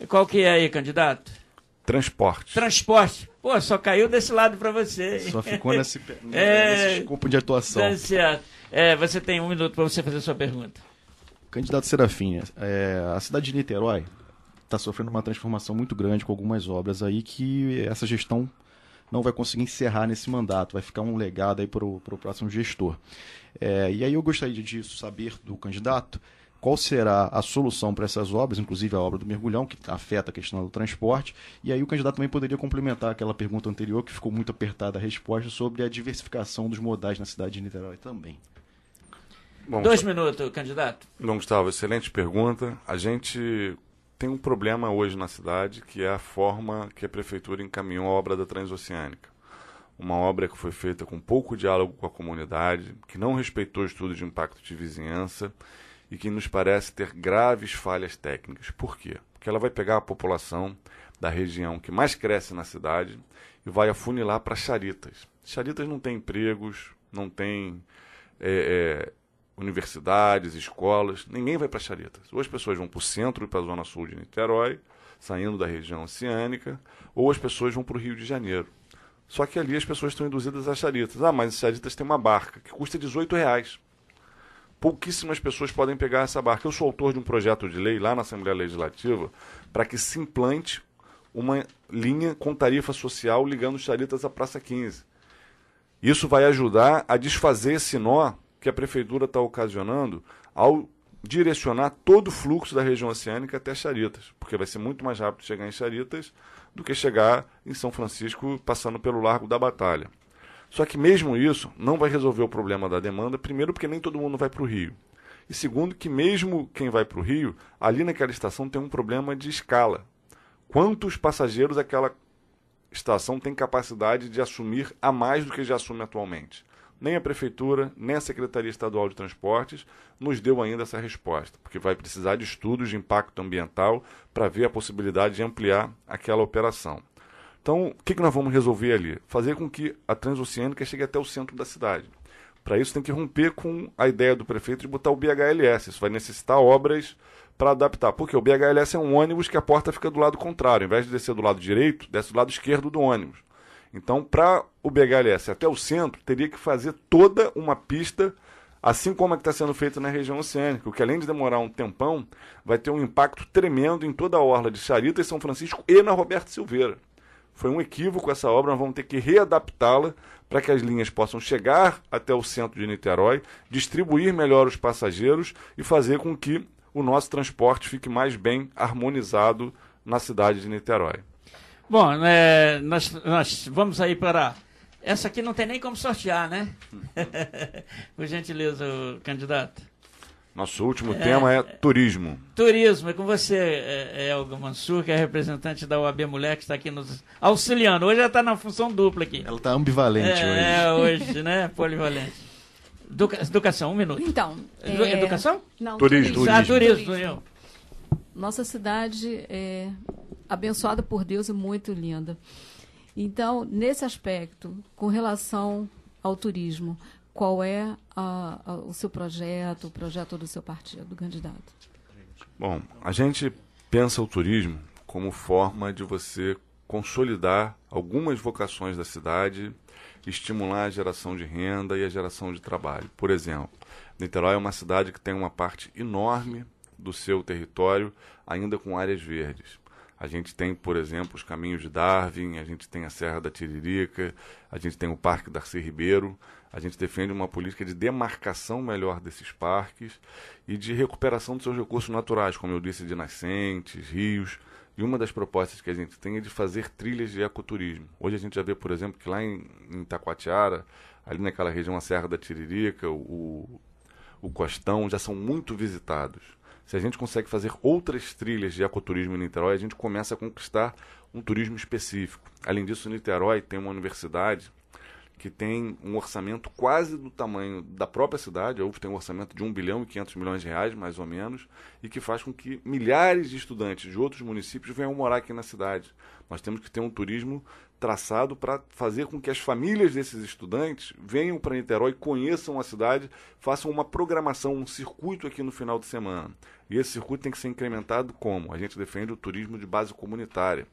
Qual que é aí, candidato? Transporte. Transporte. Pô, só caiu desse lado para você. Só ficou nesse, *laughs* é, nesse escopo de atuação. certo. É, você tem um minuto para você fazer a sua pergunta. Candidato Serafim, é, a cidade de Niterói está sofrendo uma transformação muito grande com algumas obras aí que essa gestão não vai conseguir encerrar nesse mandato, vai ficar um legado aí para o próximo gestor. É, e aí eu gostaria de saber do candidato qual será a solução para essas obras, inclusive a obra do mergulhão, que afeta a questão do transporte. E aí o candidato também poderia complementar aquela pergunta anterior, que ficou muito apertada a resposta, sobre a diversificação dos modais na cidade de Niterói também. Bom, Dois Gustavo, minutos, candidato. Bom, Gustavo, excelente pergunta. A gente tem um problema hoje na cidade que é a forma que a prefeitura encaminhou a obra da Transoceânica. Uma obra que foi feita com pouco diálogo com a comunidade, que não respeitou o estudo de impacto de vizinhança e que nos parece ter graves falhas técnicas. Por quê? Porque ela vai pegar a população da região que mais cresce na cidade e vai afunilar para charitas. Charitas não tem empregos, não tem é, é, universidades, escolas, ninguém vai para charitas. Ou as pessoas vão para o centro e para a zona sul de Niterói, saindo da região oceânica, ou as pessoas vão para o Rio de Janeiro. Só que ali as pessoas estão induzidas a charitas. Ah, mas charitas tem uma barca que custa 18 reais. Pouquíssimas pessoas podem pegar essa barca. Eu sou autor de um projeto de lei lá na Assembleia Legislativa para que se implante uma linha com tarifa social ligando charitas à Praça 15. Isso vai ajudar a desfazer esse nó que a prefeitura está ocasionando ao direcionar todo o fluxo da região oceânica até Charitas, porque vai ser muito mais rápido chegar em Charitas do que chegar em São Francisco passando pelo Largo da Batalha. Só que mesmo isso não vai resolver o problema da demanda, primeiro porque nem todo mundo vai para o Rio. E segundo que mesmo quem vai para o Rio, ali naquela estação tem um problema de escala. Quantos passageiros aquela estação tem capacidade de assumir a mais do que já assume atualmente? nem a Prefeitura, nem a Secretaria Estadual de Transportes nos deu ainda essa resposta, porque vai precisar de estudos de impacto ambiental para ver a possibilidade de ampliar aquela operação. Então, o que, que nós vamos resolver ali? Fazer com que a transoceânica chegue até o centro da cidade. Para isso, tem que romper com a ideia do prefeito de botar o BHLS. Isso vai necessitar obras para adaptar. Porque o BHLS é um ônibus que a porta fica do lado contrário. Ao invés de descer do lado direito, desce do lado esquerdo do ônibus. Então, para o BHLS até o centro, teria que fazer toda uma pista, assim como é que está sendo feito na região oceânica, o que além de demorar um tempão, vai ter um impacto tremendo em toda a orla de Charita e São Francisco e na Roberto Silveira. Foi um equívoco essa obra, nós vamos ter que readaptá-la para que as linhas possam chegar até o centro de Niterói, distribuir melhor os passageiros e fazer com que o nosso transporte fique mais bem harmonizado na cidade de Niterói. Bom, é, nós, nós vamos aí para. Essa aqui não tem nem como sortear, né? *laughs* Por gentileza, o candidato. Nosso último é, tema é turismo. Turismo, é com você, é, é, Elga Mansur, que é representante da UAB Mulher, que está aqui nos auxiliando. Hoje ela está na função dupla aqui. Ela está ambivalente é, hoje. É, hoje, né? *laughs* Polivalente. Educa educação, um minuto. Então. é... Educação? Não, turismo. turismo. Ah, turismo. turismo. Nossa cidade é abençoada por Deus e muito linda. Então, nesse aspecto, com relação ao turismo, qual é a, a, o seu projeto, o projeto do seu partido, do candidato? Bom, a gente pensa o turismo como forma de você consolidar algumas vocações da cidade, estimular a geração de renda e a geração de trabalho. Por exemplo, Niterói é uma cidade que tem uma parte enorme do seu território ainda com áreas verdes. A gente tem, por exemplo, os Caminhos de Darwin, a gente tem a Serra da Tiririca, a gente tem o Parque Darcy Ribeiro. A gente defende uma política de demarcação melhor desses parques e de recuperação dos seus recursos naturais, como eu disse, de nascentes, rios. E uma das propostas que a gente tem é de fazer trilhas de ecoturismo. Hoje a gente já vê, por exemplo, que lá em, em Taquatiara, ali naquela região, a Serra da Tiririca, o, o Costão, já são muito visitados. Se a gente consegue fazer outras trilhas de ecoturismo em Niterói, a gente começa a conquistar um turismo específico. Além disso, Niterói tem uma universidade que tem um orçamento quase do tamanho da própria cidade, a UF tem um orçamento de 1 bilhão e 500 milhões de reais, mais ou menos, e que faz com que milhares de estudantes de outros municípios venham morar aqui na cidade. Nós temos que ter um turismo traçado para fazer com que as famílias desses estudantes venham para Niterói, conheçam a cidade, façam uma programação, um circuito aqui no final de semana. E esse circuito tem que ser incrementado como? A gente defende o turismo de base comunitária.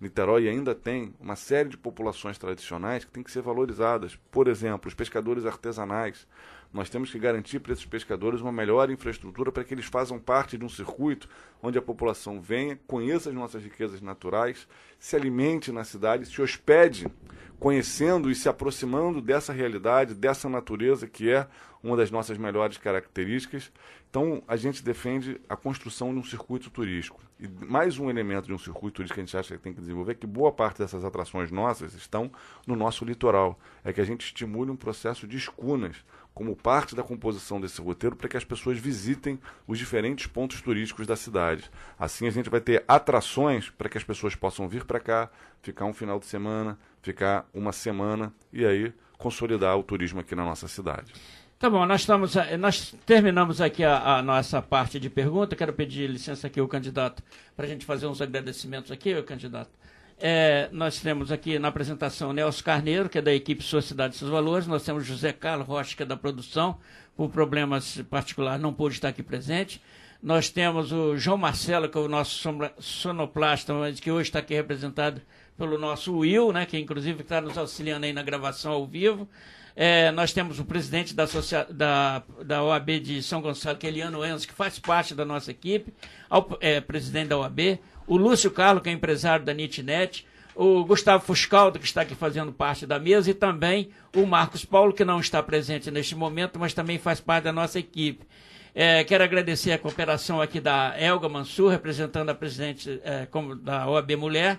Niterói ainda tem uma série de populações tradicionais que têm que ser valorizadas. Por exemplo, os pescadores artesanais. Nós temos que garantir para esses pescadores uma melhor infraestrutura para que eles façam parte de um circuito onde a população venha, conheça as nossas riquezas naturais, se alimente na cidade, se hospede, conhecendo e se aproximando dessa realidade, dessa natureza que é uma das nossas melhores características. Então, a gente defende a construção de um circuito turístico. E mais um elemento de um circuito turístico que a gente acha que tem que desenvolver é que boa parte dessas atrações nossas estão no nosso litoral. É que a gente estimule um processo de escunas como parte da composição desse roteiro para que as pessoas visitem os diferentes pontos turísticos da cidade. Assim a gente vai ter atrações para que as pessoas possam vir para cá, ficar um final de semana, ficar uma semana e aí consolidar o turismo aqui na nossa cidade. Tá bom, nós, estamos, eh, nós terminamos aqui a, a nossa parte de pergunta. Quero pedir licença aqui ao candidato para a gente fazer uns agradecimentos aqui, candidato. É, nós temos aqui na apresentação Nelson Carneiro, que é da equipe Sociedade e Seus Valores, nós temos José Carlos Rocha, que é da produção, por problemas particulares não pôde estar aqui presente. Nós temos o João Marcelo, que é o nosso sonoplasta, mas que hoje está aqui representado pelo nosso Will, né, que inclusive está nos auxiliando aí na gravação ao vivo. É, nós temos o presidente da, da, da, OAB de São Gonçalo, que é Eliano Enzo, que faz parte da nossa equipe, ao, é, presidente da OAB, o Lúcio Carlos, que é empresário da NitNet, o Gustavo Fuscaldo, que está aqui fazendo parte da mesa, e também o Marcos Paulo, que não está presente neste momento, mas também faz parte da nossa equipe. É, quero agradecer a cooperação aqui da Elga Mansur, representando a presidente é, da OAB Mulher.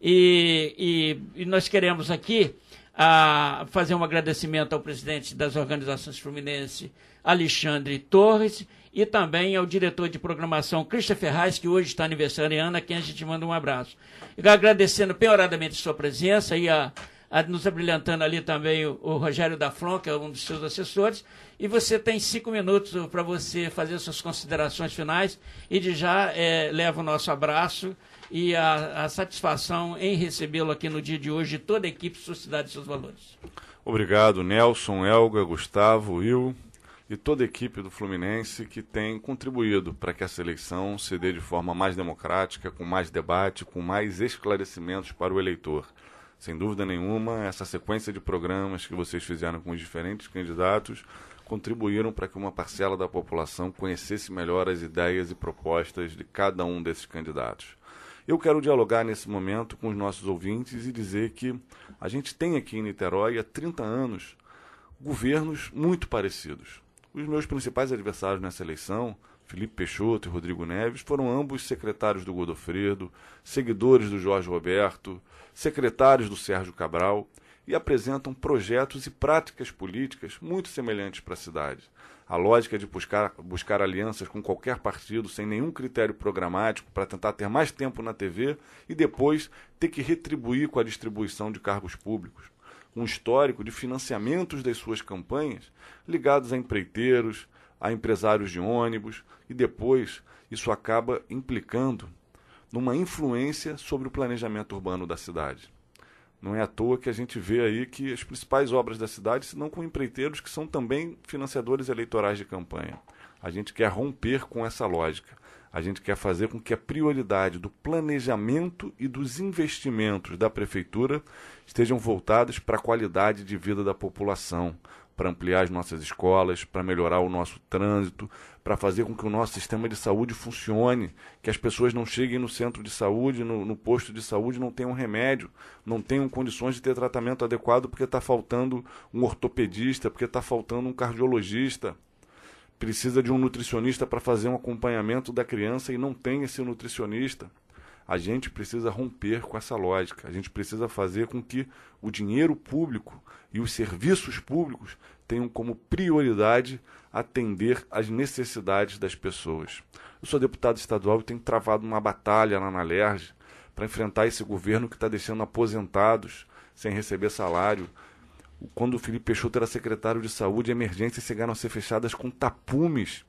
E, e, e nós queremos aqui a fazer um agradecimento ao presidente das organizações Fluminense, Alexandre Torres, e também ao diretor de programação, Christopher Ferraz que hoje está aniversariando, a quem a gente manda um abraço. E agradecendo penhoradamente sua presença e a, a nos abrilhantando ali também o, o, Rogério da Flon, que é um dos seus assessores. E você tem cinco minutos para você fazer suas considerações finais e de já é, leva o nosso abraço e a, a satisfação em recebê-lo aqui no dia de hoje, toda a equipe Sociedade e seus Valores. Obrigado, Nelson, Elga, Gustavo, Will e toda a equipe do Fluminense que tem contribuído para que essa eleição se dê de forma mais democrática, com mais debate, com mais esclarecimentos para o eleitor. Sem dúvida nenhuma, essa sequência de programas que vocês fizeram com os diferentes candidatos contribuíram para que uma parcela da população conhecesse melhor as ideias e propostas de cada um desses candidatos. Eu quero dialogar nesse momento com os nossos ouvintes e dizer que a gente tem aqui em Niterói há 30 anos governos muito parecidos. Os meus principais adversários nessa eleição, Felipe Peixoto e Rodrigo Neves, foram ambos secretários do Godofredo, seguidores do Jorge Roberto, secretários do Sérgio Cabral e apresentam projetos e práticas políticas muito semelhantes para a cidade. A lógica de buscar, buscar alianças com qualquer partido sem nenhum critério programático para tentar ter mais tempo na TV e depois ter que retribuir com a distribuição de cargos públicos. Um histórico de financiamentos das suas campanhas ligados a empreiteiros, a empresários de ônibus e depois isso acaba implicando numa influência sobre o planejamento urbano da cidade. Não é à toa que a gente vê aí que as principais obras da cidade se não com empreiteiros que são também financiadores eleitorais de campanha. A gente quer romper com essa lógica. A gente quer fazer com que a prioridade do planejamento e dos investimentos da prefeitura estejam voltados para a qualidade de vida da população, para ampliar as nossas escolas, para melhorar o nosso trânsito, para fazer com que o nosso sistema de saúde funcione, que as pessoas não cheguem no centro de saúde, no, no posto de saúde, não tenham remédio, não tenham condições de ter tratamento adequado porque está faltando um ortopedista, porque está faltando um cardiologista, precisa de um nutricionista para fazer um acompanhamento da criança e não tem esse nutricionista. A gente precisa romper com essa lógica. A gente precisa fazer com que o dinheiro público e os serviços públicos tenham como prioridade atender às necessidades das pessoas. Eu sou deputado estadual e tenho travado uma batalha na Nalerj para enfrentar esse governo que está deixando aposentados sem receber salário. Quando o Felipe Peixoto era secretário de saúde, emergências chegaram a ser fechadas com tapumes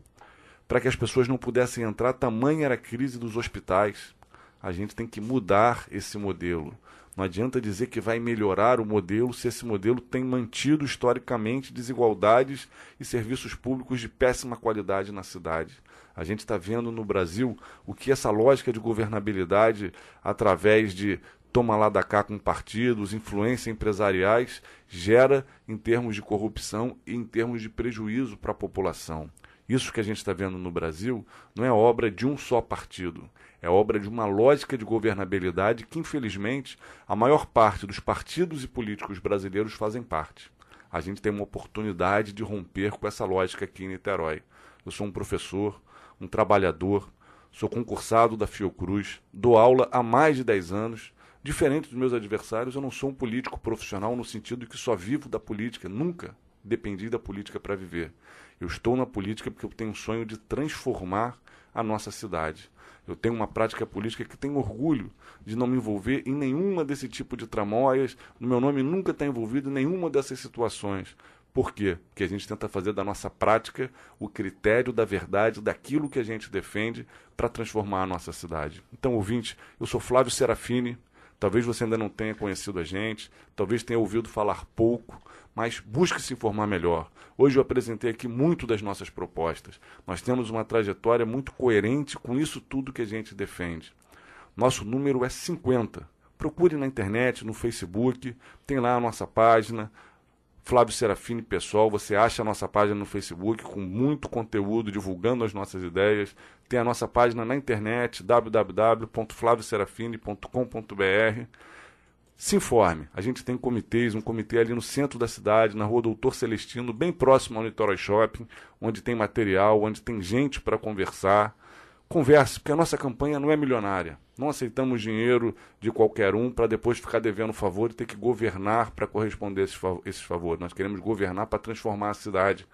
para que as pessoas não pudessem entrar, tamanha era a crise dos hospitais. A gente tem que mudar esse modelo. Não adianta dizer que vai melhorar o modelo se esse modelo tem mantido historicamente desigualdades e serviços públicos de péssima qualidade na cidade. A gente está vendo no Brasil o que essa lógica de governabilidade, através de toma lá da cá com partidos, influência empresariais, gera em termos de corrupção e em termos de prejuízo para a população. Isso que a gente está vendo no Brasil não é obra de um só partido, é obra de uma lógica de governabilidade que, infelizmente, a maior parte dos partidos e políticos brasileiros fazem parte. A gente tem uma oportunidade de romper com essa lógica aqui em Niterói. Eu sou um professor, um trabalhador, sou concursado da Fiocruz, dou aula há mais de 10 anos. Diferente dos meus adversários, eu não sou um político profissional no sentido de que só vivo da política, nunca dependi da política para viver. Eu estou na política porque eu tenho um sonho de transformar a nossa cidade. Eu tenho uma prática política que tenho orgulho de não me envolver em nenhuma desse tipo de tramóias. No meu nome nunca está envolvido em nenhuma dessas situações. Por quê? Porque a gente tenta fazer da nossa prática o critério da verdade, daquilo que a gente defende para transformar a nossa cidade. Então, ouvinte, eu sou Flávio Serafini. Talvez você ainda não tenha conhecido a gente, talvez tenha ouvido falar pouco, mas busque se informar melhor. Hoje eu apresentei aqui muito das nossas propostas. Nós temos uma trajetória muito coerente com isso tudo que a gente defende. Nosso número é 50. Procure na internet, no Facebook, tem lá a nossa página. Flávio Serafini Pessoal, você acha a nossa página no Facebook com muito conteúdo, divulgando as nossas ideias. Tem a nossa página na internet, www.flavioserafini.com.br se informe. A gente tem comitês, um comitê ali no centro da cidade, na rua Doutor Celestino, bem próximo ao Niterói Shopping, onde tem material, onde tem gente para conversar. Converse, porque a nossa campanha não é milionária. Não aceitamos dinheiro de qualquer um para depois ficar devendo favor e ter que governar para corresponder a esses, favores. Nós queremos governar para transformar a cidade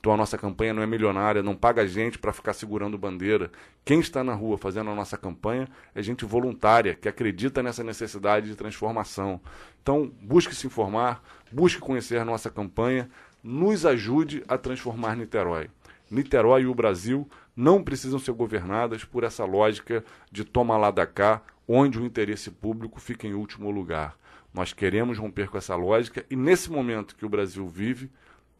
então a nossa campanha não é milionária, não paga gente para ficar segurando bandeira. Quem está na rua fazendo a nossa campanha é gente voluntária, que acredita nessa necessidade de transformação. Então busque se informar, busque conhecer a nossa campanha, nos ajude a transformar Niterói. Niterói e o Brasil não precisam ser governadas por essa lógica de toma lá da cá, onde o interesse público fica em último lugar. Nós queremos romper com essa lógica e nesse momento que o Brasil vive,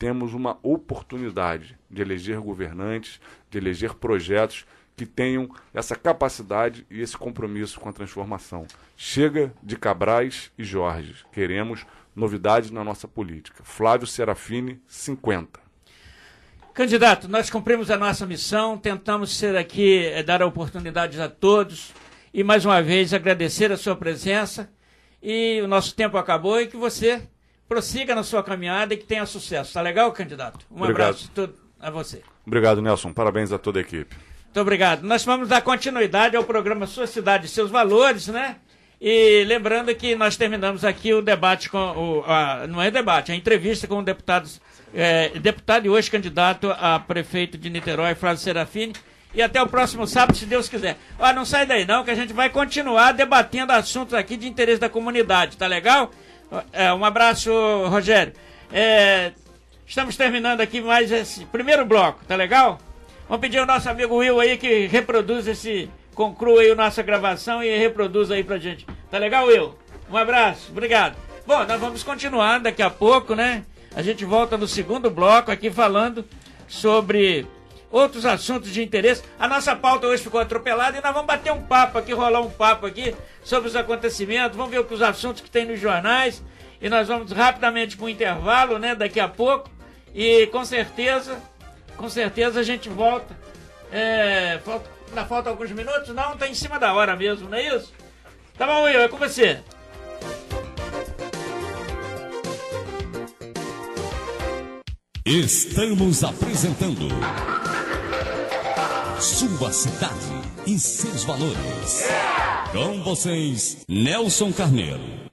temos uma oportunidade de eleger governantes, de eleger projetos que tenham essa capacidade e esse compromisso com a transformação. Chega de Cabrais e Jorge. Queremos novidades na nossa política. Flávio Serafini, 50. Candidato, nós cumprimos a nossa missão, tentamos ser aqui, é, dar oportunidades a todos e mais uma vez agradecer a sua presença. E o nosso tempo acabou e que você prossiga na sua caminhada e que tenha sucesso. Tá legal, candidato? Um obrigado. abraço a você. Obrigado, Nelson. Parabéns a toda a equipe. Muito obrigado. Nós vamos dar continuidade ao programa Sua Cidade e Seus Valores, né? E lembrando que nós terminamos aqui o debate com o. A, não é debate, é entrevista com o deputado, é, deputado e hoje candidato a prefeito de Niterói, Flávio Serafini. E até o próximo sábado, se Deus quiser. Ó, não sai daí não, que a gente vai continuar debatendo assuntos aqui de interesse da comunidade, tá legal? É, um abraço, Rogério. É, estamos terminando aqui mais esse primeiro bloco, tá legal? Vamos pedir ao nosso amigo Will aí que reproduza esse. conclua aí a nossa gravação e reproduza aí pra gente. Tá legal, Will? Um abraço, obrigado. Bom, nós vamos continuar daqui a pouco, né? A gente volta no segundo bloco aqui falando sobre outros assuntos de interesse. A nossa pauta hoje ficou atropelada e nós vamos bater um papo aqui, rolar um papo aqui sobre os acontecimentos, vamos ver os assuntos que tem nos jornais e nós vamos rapidamente para o intervalo, né, daqui a pouco. E com certeza, com certeza a gente volta. É, falta, ainda falta alguns minutos? Não, está em cima da hora mesmo, não é isso? Tá bom, Will, é com você. Estamos apresentando sua cidade e seus valores. Com vocês, Nelson Carneiro.